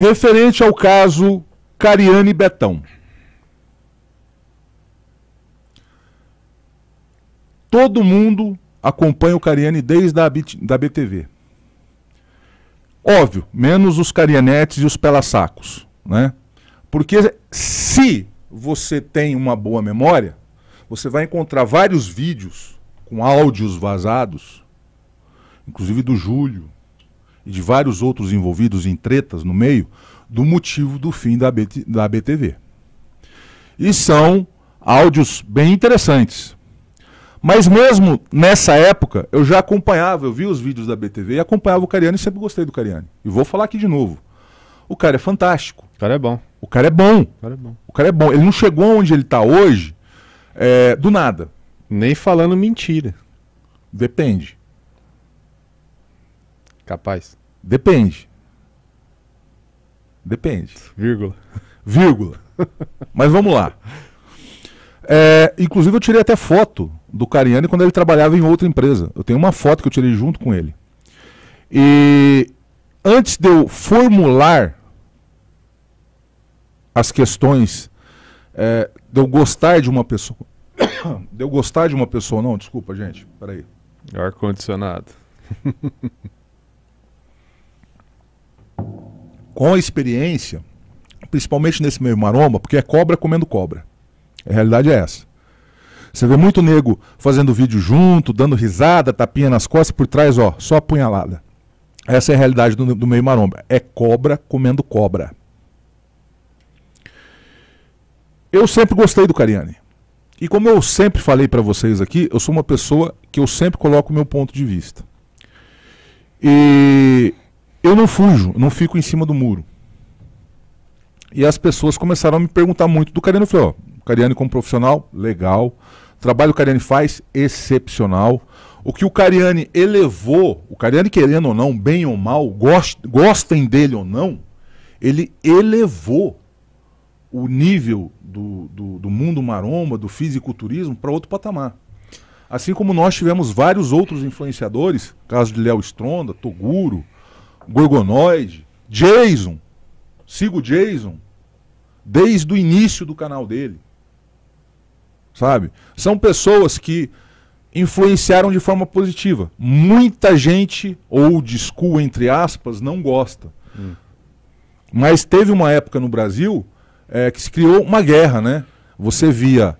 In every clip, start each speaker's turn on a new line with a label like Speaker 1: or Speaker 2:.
Speaker 1: Referente ao caso Cariane Betão. Todo mundo acompanha o Cariane desde a da BTV. Óbvio, menos os carianetes e os pelasacos, né? Porque se você tem uma boa memória, você vai encontrar vários vídeos com áudios vazados, inclusive do Júlio, e de vários outros envolvidos em tretas no meio do motivo do fim da, BT, da BTV. E são áudios bem interessantes. Mas mesmo nessa época, eu já acompanhava, eu via os vídeos da BTV e acompanhava o Cariani e sempre gostei do Cariani. E vou falar aqui de novo. O cara é fantástico. O cara é bom. O cara é bom. O cara é bom. O cara é bom. Ele não chegou onde ele está hoje é, do nada. Nem falando mentira. Depende. Capaz. Depende. Depende. Vírgula. Vírgula. Mas vamos lá. É, inclusive, eu tirei até foto do Cariani quando ele trabalhava em outra empresa. Eu tenho uma foto que eu tirei junto com ele. E antes de eu formular as questões, é, de eu gostar de uma pessoa. de eu gostar de uma pessoa, não, desculpa, gente. Peraí. Ar-condicionado. com a experiência, principalmente nesse meio maromba, porque é cobra comendo cobra. A realidade é essa. Você vê muito nego fazendo vídeo junto, dando risada, tapinha nas costas, por trás, ó, só apunhalada. Essa é a realidade do, do meio maromba. É cobra comendo cobra. Eu sempre gostei do Cariani. E como eu sempre falei para vocês aqui, eu sou uma pessoa que eu sempre coloco o meu ponto de vista. E eu não fujo, não fico em cima do muro. E as pessoas começaram a me perguntar muito do Cariani. Eu falei, ó, Cariani como profissional, legal. O trabalho que o Cariani faz, excepcional. O que o Cariani elevou, o Cariani querendo ou não, bem ou mal, gost, gostem dele ou não, ele elevou o nível do, do, do mundo maromba, do fisiculturismo, para outro patamar. Assim como nós tivemos vários outros influenciadores, caso de Léo Stronda, Toguro, Gorgonoide, Jason. Sigo o Jason desde o início do canal dele. Sabe? São pessoas que influenciaram de forma positiva. Muita gente, ou school, entre aspas, não gosta. Hum. Mas teve uma época no Brasil é, que se criou uma guerra, né? Você via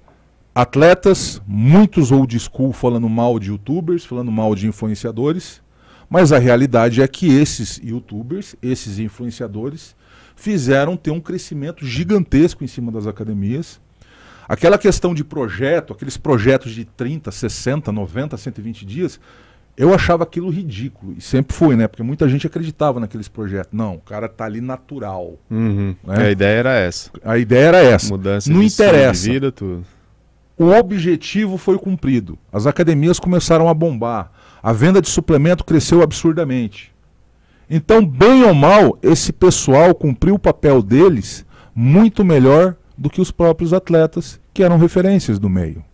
Speaker 1: atletas, muitos old school falando mal de youtubers, falando mal de influenciadores, mas a realidade é que esses youtubers, esses influenciadores, fizeram ter um crescimento gigantesco em cima das academias. Aquela questão de projeto, aqueles projetos de 30, 60, 90, 120 dias, eu achava aquilo ridículo. E sempre foi, né? Porque muita gente acreditava naqueles projetos. Não, o cara tá ali natural. Uhum. Né? A ideia era essa. A ideia era essa. Mudança Não interessa. de vida, tudo o objetivo foi cumprido. As academias começaram a bombar. A venda de suplemento cresceu absurdamente. Então, bem ou mal, esse pessoal cumpriu o papel deles muito melhor do que os próprios atletas, que eram referências do meio.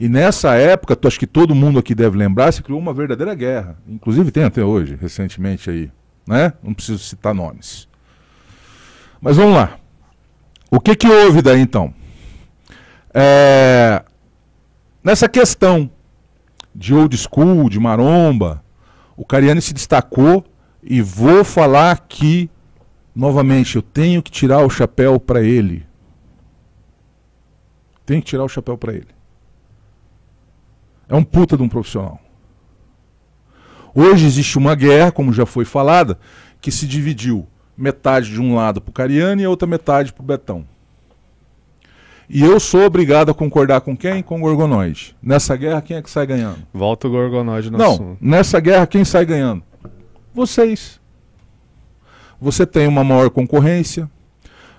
Speaker 1: E nessa época, tu, acho que todo mundo aqui deve lembrar, se criou uma verdadeira guerra. Inclusive tem até hoje, recentemente aí. Né? Não preciso citar nomes. Mas vamos lá. O que, que houve daí então? É, nessa questão de old school, de maromba, o Cariani se destacou e vou falar aqui novamente, eu tenho que tirar o chapéu para ele. Tenho que tirar o chapéu para ele. É um puta de um profissional. Hoje existe uma guerra, como já foi falada, que se dividiu metade de um lado pro Cariani e a outra metade pro Betão. E eu sou obrigado a concordar com quem? Com o Gorgonoide. Nessa guerra, quem é que sai ganhando? Volta o Gorgonoide no Não, assunto. nessa guerra, quem sai ganhando? Vocês. Você tem uma maior concorrência,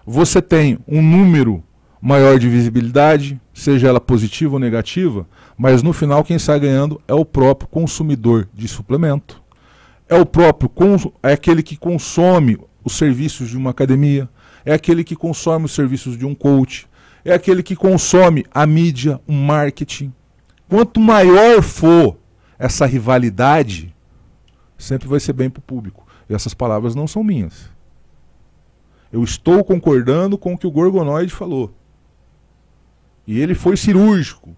Speaker 1: você tem um número maior de visibilidade, seja ela positiva ou negativa, mas no final quem sai ganhando é o próprio consumidor de suplemento. É o próprio é aquele que consome os serviços de uma academia, é aquele que consome os serviços de um coach, é aquele que consome a mídia, o marketing. Quanto maior for essa rivalidade, sempre vai ser bem para o público. E essas palavras não são minhas. Eu estou concordando com o que o Gorgonoide falou. E ele foi cirúrgico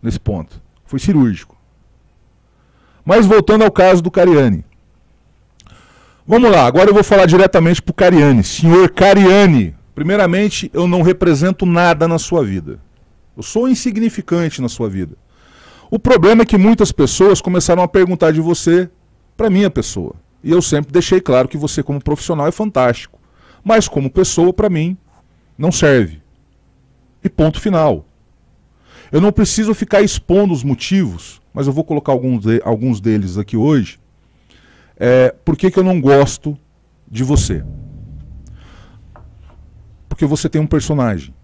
Speaker 1: nesse ponto. Foi cirúrgico. Mas voltando ao caso do Cariani. Vamos lá, agora eu vou falar diretamente para o Cariani. Senhor Cariani, Primeiramente, eu não represento nada na sua vida. Eu sou insignificante na sua vida. O problema é que muitas pessoas começaram a perguntar de você para minha pessoa. E eu sempre deixei claro que você como profissional é fantástico, mas como pessoa para mim não serve. E ponto final. Eu não preciso ficar expondo os motivos, mas eu vou colocar alguns, de, alguns deles aqui hoje. É, por que, que eu não gosto de você? porque você tem um personagem.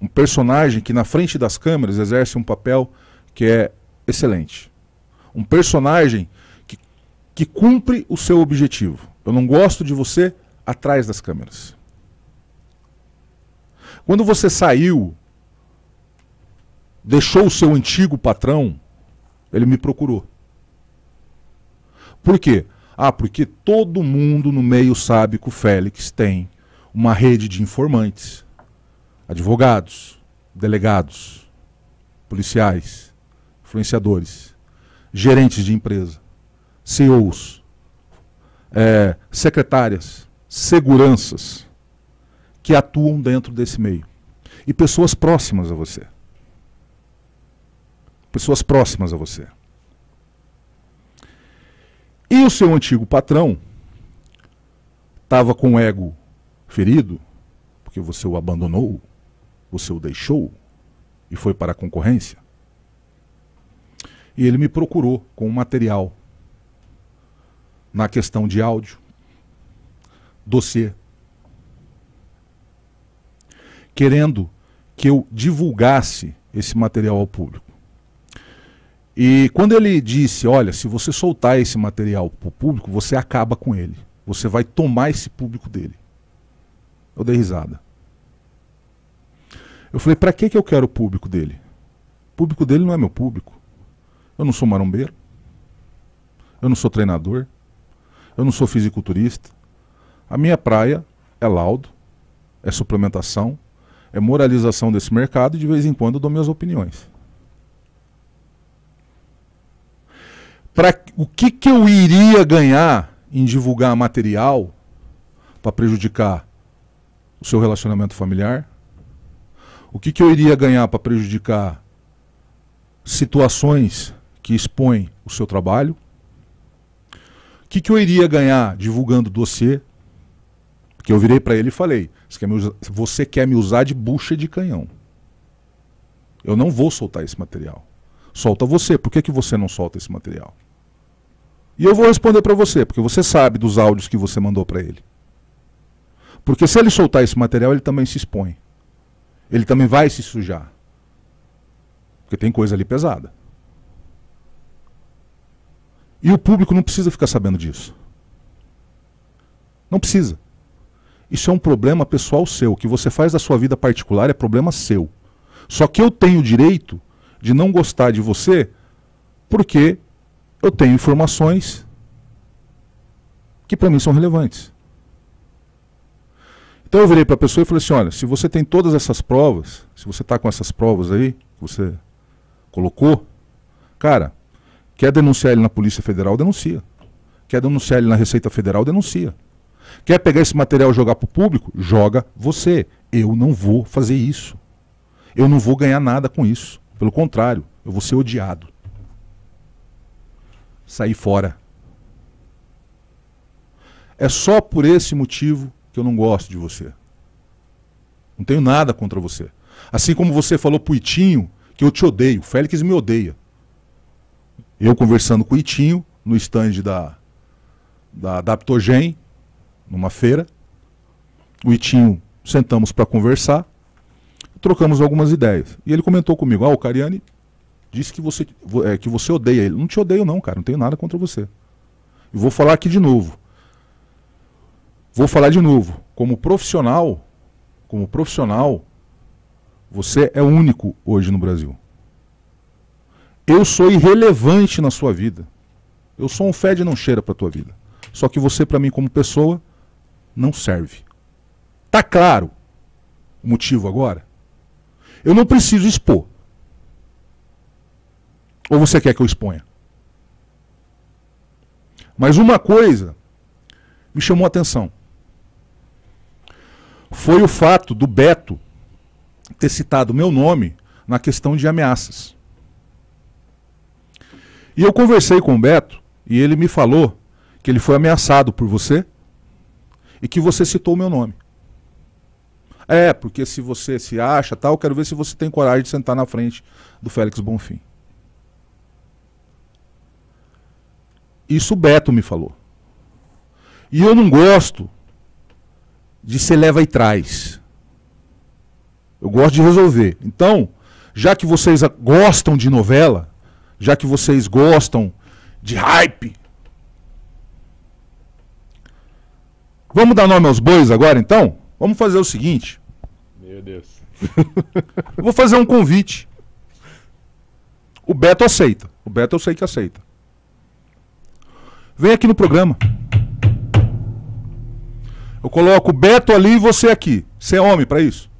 Speaker 1: Um personagem que na frente das câmeras exerce um papel que é excelente. Um personagem que, que cumpre o seu objetivo. Eu não gosto de você atrás das câmeras. Quando você saiu, deixou o seu antigo patrão, ele me procurou. Por quê? Ah, porque todo mundo no meio sabe que o Félix tem uma rede de informantes, advogados, delegados, policiais, influenciadores, gerentes de empresa, CEOs, é, secretárias, seguranças que atuam dentro desse meio e pessoas próximas a você. Pessoas próximas a você. E o seu antigo patrão estava com o ego ferido, porque você o abandonou, você o deixou e foi para a concorrência. E ele me procurou com um material na questão de áudio, dossiê, querendo que eu divulgasse esse material ao público. E quando ele disse, olha, se você soltar esse material para o público, você acaba com ele. Você vai tomar esse público dele. Eu dei risada. Eu falei, para que, que eu quero o público dele? O público dele não é meu público. Eu não sou marombeiro. Eu não sou treinador. Eu não sou fisiculturista. A minha praia é laudo, é suplementação, é moralização desse mercado e de vez em quando eu dou minhas opiniões. Pra, o que, que eu iria ganhar em divulgar material para prejudicar o seu relacionamento familiar? O que, que eu iria ganhar para prejudicar situações que expõem o seu trabalho? O que, que eu iria ganhar divulgando dossiê? Porque eu virei para ele e falei: você quer, usar, você quer me usar de bucha de canhão. Eu não vou soltar esse material. Solta você. Por que, que você não solta esse material? E eu vou responder para você, porque você sabe dos áudios que você mandou para ele. Porque se ele soltar esse material, ele também se expõe. Ele também vai se sujar. Porque tem coisa ali pesada. E o público não precisa ficar sabendo disso. Não precisa. Isso é um problema pessoal seu. O que você faz da sua vida particular é problema seu. Só que eu tenho o direito de não gostar de você porque eu tenho informações que para mim são relevantes. Então eu virei para a pessoa e falei assim: olha, se você tem todas essas provas, se você está com essas provas aí, que você colocou, cara, quer denunciar ele na Polícia Federal, denuncia. Quer denunciar ele na Receita Federal, denuncia. Quer pegar esse material e jogar para o público? Joga você. Eu não vou fazer isso. Eu não vou ganhar nada com isso. Pelo contrário, eu vou ser odiado. Sair fora. É só por esse motivo que eu não gosto de você. Não tenho nada contra você. Assim como você falou pro Itinho que eu te odeio. O Félix me odeia. Eu conversando com o Itinho no stand da, da Adaptogen, numa feira. O Itinho sentamos para conversar, trocamos algumas ideias. E ele comentou comigo: Ah, o Cariani disse que você, é, que você odeia ele. Não te odeio, não, cara. Não tenho nada contra você. E vou falar aqui de novo. Vou falar de novo. Como profissional, como profissional, você é único hoje no Brasil. Eu sou irrelevante na sua vida. Eu sou um fed não cheira para tua vida. Só que você para mim como pessoa não serve. Tá claro o motivo agora? Eu não preciso expor. Ou você quer que eu exponha? Mas uma coisa me chamou a atenção foi o fato do Beto ter citado meu nome na questão de ameaças. E eu conversei com o Beto e ele me falou que ele foi ameaçado por você e que você citou o meu nome. É, porque se você se acha tal, quero ver se você tem coragem de sentar na frente do Félix Bonfim. Isso o Beto me falou. E eu não gosto de se leva e traz. Eu gosto de resolver. Então, já que vocês gostam de novela, já que vocês gostam de hype, vamos dar nome aos bois agora então? Vamos fazer o seguinte. Meu Deus. vou fazer um convite. O Beto aceita. O Beto eu sei que aceita. Vem aqui no programa. Eu coloco o Beto ali e você aqui. Você é homem para isso?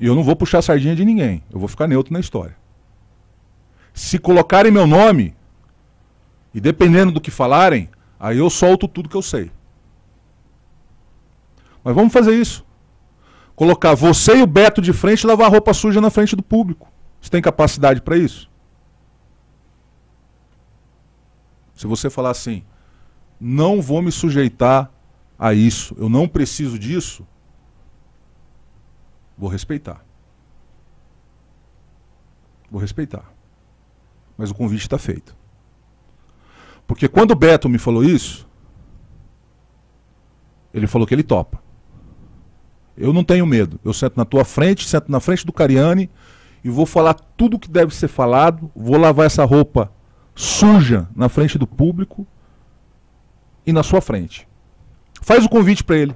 Speaker 1: E eu não vou puxar a sardinha de ninguém. Eu vou ficar neutro na história. Se colocarem meu nome, e dependendo do que falarem, aí eu solto tudo que eu sei. Mas vamos fazer isso. Colocar você e o Beto de frente e lavar roupa suja na frente do público. Você tem capacidade para isso? Se você falar assim, não vou me sujeitar a isso, eu não preciso disso, vou respeitar. Vou respeitar. Mas o convite está feito. Porque quando o Beto me falou isso, ele falou que ele topa. Eu não tenho medo. Eu sento na tua frente, sento na frente do Cariani e vou falar tudo o que deve ser falado, vou lavar essa roupa suja na frente do público e na sua frente. Faz o convite para ele.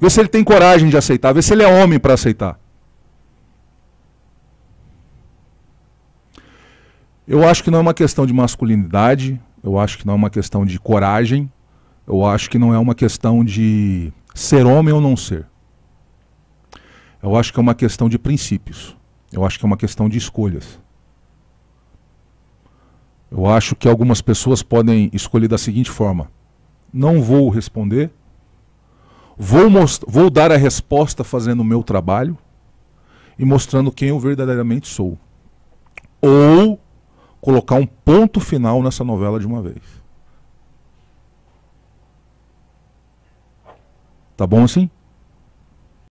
Speaker 1: Vê se ele tem coragem de aceitar, vê se ele é homem para aceitar. Eu acho que não é uma questão de masculinidade, eu acho que não é uma questão de coragem, eu acho que não é uma questão de ser homem ou não ser. Eu acho que é uma questão de princípios. Eu acho que é uma questão de escolhas. Eu acho que algumas pessoas podem escolher da seguinte forma: não vou responder, vou, vou dar a resposta fazendo o meu trabalho e mostrando quem eu verdadeiramente sou. Ou colocar um ponto final nessa novela de uma vez. Tá bom assim?